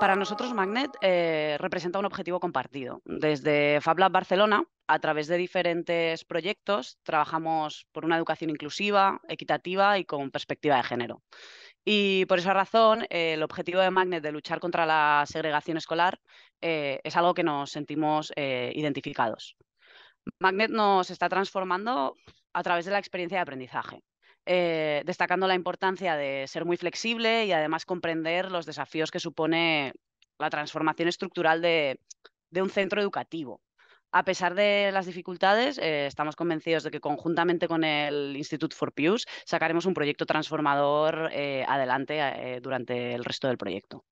Para nosotros, Magnet eh, representa un objetivo compartido. Desde FabLab Barcelona, a través de diferentes proyectos, trabajamos por una educación inclusiva, equitativa y con perspectiva de género. Y por esa razón, eh, el objetivo de Magnet de luchar contra la segregación escolar eh, es algo que nos sentimos identificados. Magnet nos está transformando a través de la experiencia de aprendizaje. Eh, destacando la importancia de ser muy flexible y además comprender los desafíos que supone la transformación estructural de, un centro educativo. A pesar de las dificultades, eh, estamos convencidos de que conjuntamente con el Institute for Pius sacaremos un proyecto transformador eh, adelante durante el resto del proyecto.